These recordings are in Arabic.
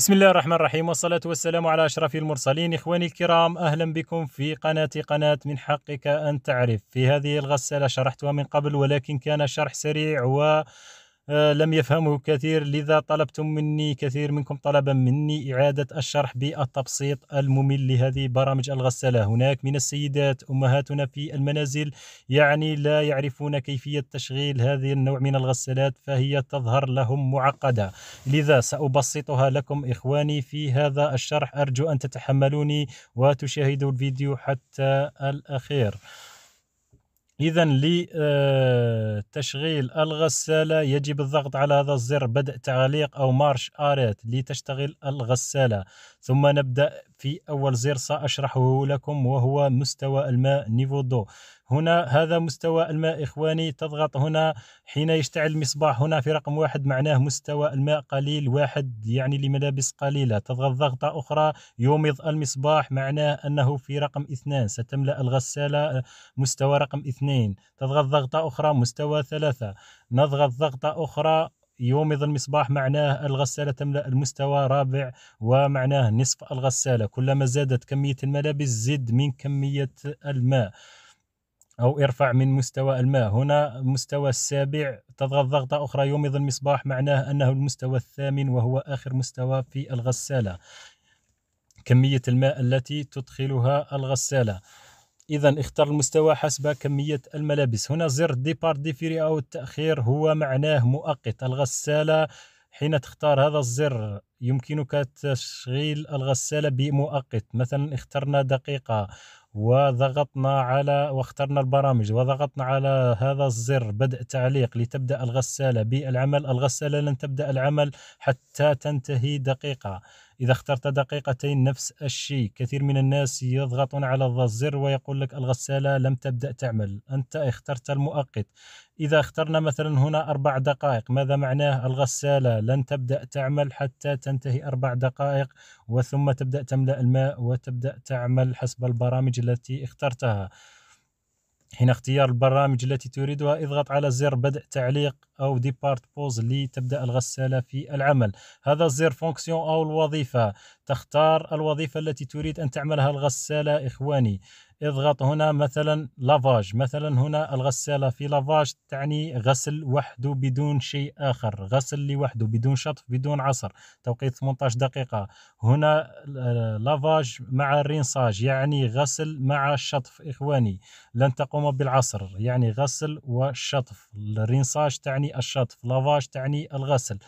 بسم الله الرحمن الرحيم والصلاة والسلام على أشرف المرسلين إخواني الكرام أهلا بكم في قناة قناة من حقك أن تعرف في هذه الغسالة شرحتها من قبل ولكن كان شرح سريع و آه، لم يفهمه كثير لذا طلبتم مني كثير منكم طلبا مني إعادة الشرح بالتبسيط الممل لهذه برامج الغسالة هناك من السيدات أمهاتنا في المنازل يعني لا يعرفون كيفية تشغيل هذه النوع من الغسالات فهي تظهر لهم معقدة لذا سأبسطها لكم إخواني في هذا الشرح أرجو أن تتحملوني وتشاهدوا الفيديو حتى الأخير إذا لتشغيل الغسالة يجب الضغط على هذا الزر بدء تعليق أو مارش آريت لتشتغل الغسالة ثم نبدأ في أول زر سأشرحه لكم وهو مستوى الماء نيفو دو هنا هذا مستوى الماء إخواني تضغط هنا حين يشتعل المصباح هنا في رقم واحد معناه مستوى الماء قليل واحد يعني لملابس قليلة تضغط ضغطة أخرى يومض المصباح معناه أنه في رقم اثنان ستملأ الغسالة آه، مستوى رقم اثنين تضغط ضغطة أخرى مستوى ثلاثة نضغط ضغطة أخرى يومض المصباح معناه الغسالة تملأ المستوى رابع ومعناه نصف الغسالة كلما زادت كمية الملابس زد من كمية الماء أو ارفع من مستوى الماء هنا مستوى السابع تضغط ضغطة أخرى يومض المصباح معناه أنه المستوى الثامن وهو آخر مستوى في الغسالة كمية الماء التي تدخلها الغسالة إذا اختر المستوى حسب كمية الملابس هنا زر ديبار ديفيري أو التأخير هو معناه مؤقت الغسالة حين تختار هذا الزر يمكنك تشغيل الغسالة بمؤقت مثلا اخترنا دقيقة وضغطنا على واخترنا البرامج وضغطنا على هذا الزر بدء تعليق لتبدأ الغسالة بالعمل الغسالة لن تبدأ العمل حتى تنتهي دقيقة إذا اخترت دقيقتين نفس الشيء كثير من الناس يضغطون على الزر ويقول لك الغسالة لم تبدأ تعمل أنت اخترت المؤقت إذا اخترنا مثلا هنا أربع دقائق ماذا معناه الغسالة لن تبدأ تعمل حتى تنتهي أربع دقائق وثم تبدأ تملأ الماء وتبدأ تعمل حسب البرامج التي اخترتها حين اختيار البرامج التي تريدها اضغط على زر بدء تعليق أو ديبارت بوز لتبدأ الغسالة في العمل هذا زر فونكسيون أو الوظيفة تختار الوظيفة التي تريد أن تعملها الغسالة إخواني اضغط هنا مثلا لافاج مثلا هنا الغسالة في لافاج تعني غسل وحده بدون شيء آخر غسل لوحده بدون شطف بدون عصر توقيت 18 دقيقة هنا لافاج مع رينساج يعني غسل مع الشطف إخواني لن تقوم بالعصر يعني غسل وشطف الرينساج تعني الشطف لافاج تعني الغسل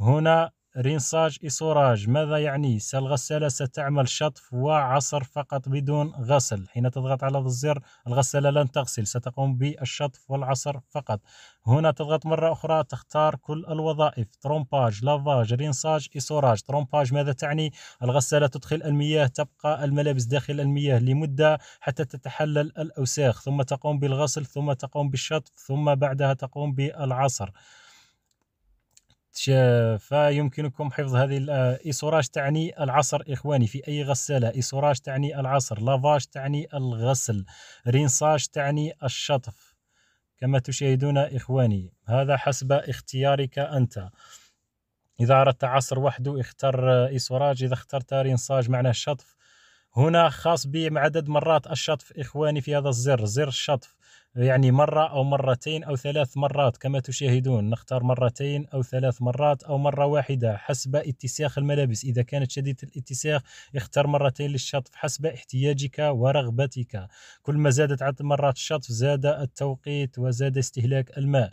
هنا رنساج إسوراج ماذا يعني؟ الغسالة ستعمل شطف وعصر فقط بدون غسل حين تضغط على الزر الغسالة لن تغسل ستقوم بالشطف والعصر فقط هنا تضغط مرة أخرى تختار كل الوظائف ترومباج لافاج رنساج إسوراج ترومباج ماذا تعني؟ الغسالة تدخل المياه تبقى الملابس داخل المياه لمدة حتى تتحلل الأوساخ ثم تقوم بالغسل ثم تقوم بالشطف ثم بعدها تقوم بالعصر فيمكنكم حفظ هذه إيسوراج آه، تعني العصر إخواني في أي غسالة إيسوراج تعني العصر لافاج تعني الغسل رينساج تعني الشطف كما تشاهدون إخواني هذا حسب اختيارك أنت إذا أردت عصر وحده اختر إيسوراج آه، إذا اخترت رينساج معناه الشطف هنا خاص بعدد مرات الشطف إخواني في هذا الزر زر الشطف يعني مرة أو مرتين أو ثلاث مرات كما تشاهدون نختار مرتين أو ثلاث مرات أو مرة واحدة حسب اتساخ الملابس إذا كانت شديدة الاتساخ اختر مرتين للشطف حسب احتياجك ورغبتك كل ما زادت عدد مرات الشطف زاد التوقيت وزاد استهلاك الماء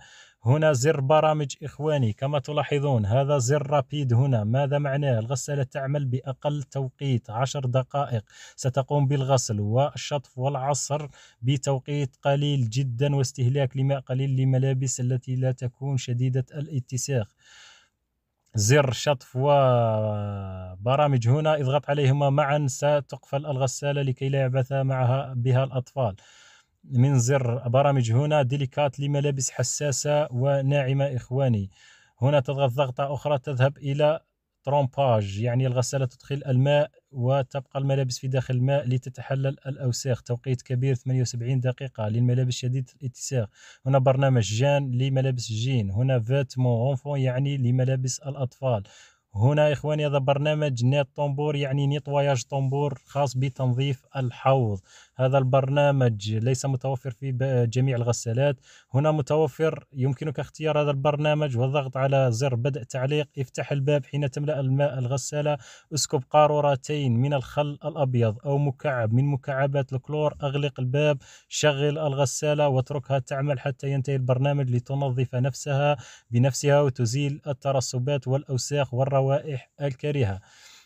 هنا زر برامج إخواني كما تلاحظون هذا زر رابيد هنا ماذا معناه الغسالة تعمل بأقل توقيت عشر دقائق ستقوم بالغسل والشطف والعصر بتوقيت قليل جدا واستهلاك لماء قليل لملابس التي لا تكون شديدة الاتساخ زر شطف وبرامج هنا اضغط عليهما معا ستقفل الغسالة لكي لا يعبث معها بها الأطفال من زر برامج هنا ديليكات لملابس حساسة وناعمة إخواني هنا تضغط ضغطة أخرى تذهب إلى ترومباج يعني الغسالة تدخل الماء وتبقى الملابس في داخل الماء لتتحلل الأوساخ توقيت كبير 78 دقيقة للملابس شديدة الاتساخ هنا برنامج جان لملابس الجين هنا فيتمون أونفون يعني لملابس الأطفال هنا يا إخواني هذا برنامج نيت طنبور يعني واياج طنبور خاص بتنظيف الحوض هذا البرنامج ليس متوفر في جميع الغسالات هنا متوفر يمكنك اختيار هذا البرنامج والضغط على زر بدء تعليق افتح الباب حين تملأ الماء الغسالة اسكب قارورتين من الخل الأبيض أو مكعب من مكعبات الكلور أغلق الباب شغل الغسالة واتركها تعمل حتى ينتهي البرنامج لتنظف نفسها بنفسها وتزيل الترسبات والأوساخ والروائح الروائح الكريهة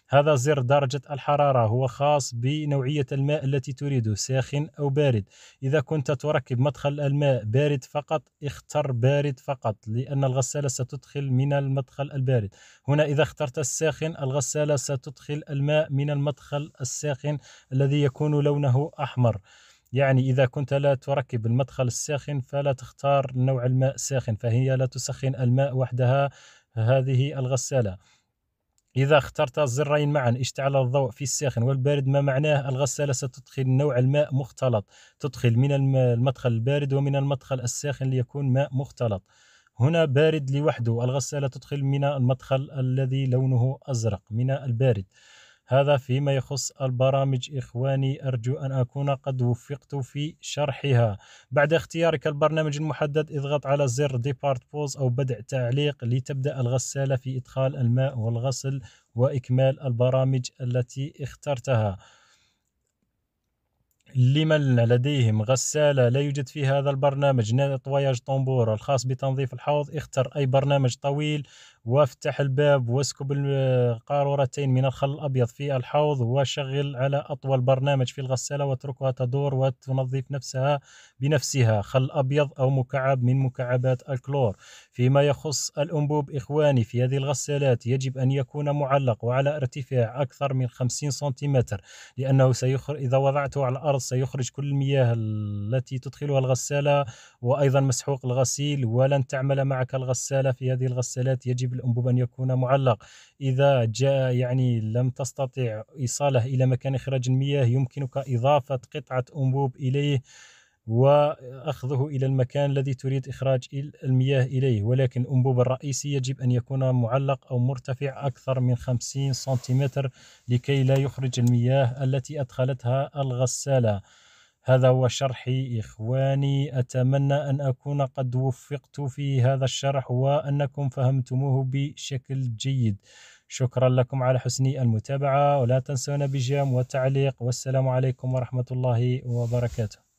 هذا زر درجة الحرارة هو خاص بنوعية الماء التي تريده ساخن أو بارد إذا كنت تركب مدخل الماء بارد فقط اختر بارد فقط لأن الغسالة ستدخل من المدخل البارد هنا إذا اخترت الساخن الغسالة ستدخل الماء من المدخل الساخن الذي يكون لونه أحمر يعني إذا كنت لا تركب المدخل الساخن فلا تختار نوع الماء ساخن فهي لا تسخن الماء وحدها هذه الغسالة إذا اخترت الزرين معا اشتعل الضوء في الساخن والبارد ما معناه الغسالة ستدخل نوع الماء مختلط تدخل من المدخل البارد ومن المدخل الساخن ليكون ماء مختلط هنا بارد لوحده الغسالة تدخل من المدخل الذي لونه أزرق من البارد هذا فيما يخص البرامج إخواني أرجو أن أكون قد وفقت في شرحها بعد اختيارك البرنامج المحدد اضغط على زر ديبارت بوز أو بدء تعليق لتبدأ الغسالة في إدخال الماء والغسل وإكمال البرامج التي اخترتها لمن لديهم غسالة لا يوجد في هذا البرنامج نتواياج طنبور الخاص بتنظيف الحوض اختر أي برنامج طويل وافتح الباب واسكب القارورتين من الخل الأبيض في الحوض وشغل على أطول برنامج في الغسالة واتركها تدور وتنظف نفسها بنفسها خل أبيض أو مكعب من مكعبات الكلور فيما يخص الأنبوب إخواني في هذه الغسالات يجب أن يكون معلق وعلى ارتفاع أكثر من 50 سنتيمتر لأنه سيخرج إذا وضعته على الأرض سيخرج كل المياه التي تدخلها الغسالة وأيضا مسحوق الغسيل ولن تعمل معك الغسالة في هذه الغسالات يجب يجب الأنبوب أن يكون معلق إذا جاء يعني لم تستطع إيصاله إلى مكان إخراج المياه يمكنك إضافة قطعة أنبوب إليه واخذه الى المكان الذي تريد اخراج المياه اليه ولكن الانبوب الرئيسي يجب ان يكون معلق او مرتفع اكثر من 50 سنتيمتر لكي لا يخرج المياه التي ادخلتها الغساله هذا هو شرحي إخواني أتمنى أن أكون قد وفقت في هذا الشرح وأنكم فهمتموه بشكل جيد شكرا لكم على حسن المتابعة ولا تنسونا بجام وتعليق والسلام عليكم ورحمة الله وبركاته